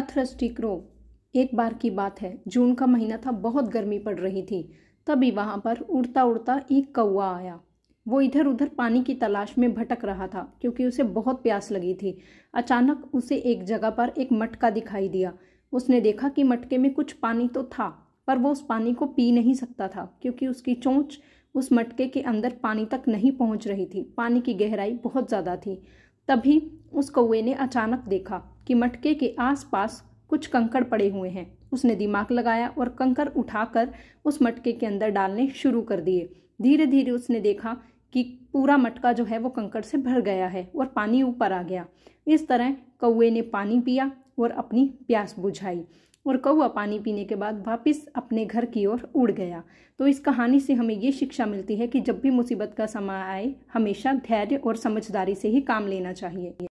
the एक बार की बात है जून का महीना था बहुत गर्मी पड़ रही थी तभी वहाँ पर उड़ता उड़ता एक कौआ आया वो इधर उधर पानी की तलाश में भटक रहा था क्योंकि उसे बहुत प्यास लगी थी अचानक उसे एक जगह पर एक मटका दिखाई दिया उसने देखा कि मटके में कुछ पानी तो था पर वो उस पानी को पी नहीं सकता था क्योंकि उसकी चोंच उस मटके के अंदर पानी तक नहीं पहुंच रही थी पानी की गहराई बहुत ज़्यादा थी तभी उस कौए ने अचानक देखा कि मटके के आसपास कुछ कंकड़ पड़े हुए हैं उसने दिमाग लगाया और कंकड़ उठाकर उस मटके के अंदर डालने शुरू कर दिए धीरे धीरे उसने देखा कि पूरा मटका जो है वो कंकड़ से भर गया है और पानी ऊपर आ गया इस तरह कौए ने पानी पिया और अपनी प्यास बुझाई और कौआ पानी पीने के बाद वापस अपने घर की ओर उड़ गया तो इस कहानी से हमें ये शिक्षा मिलती है कि जब भी मुसीबत का समय आए हमेशा धैर्य और समझदारी से ही काम लेना चाहिए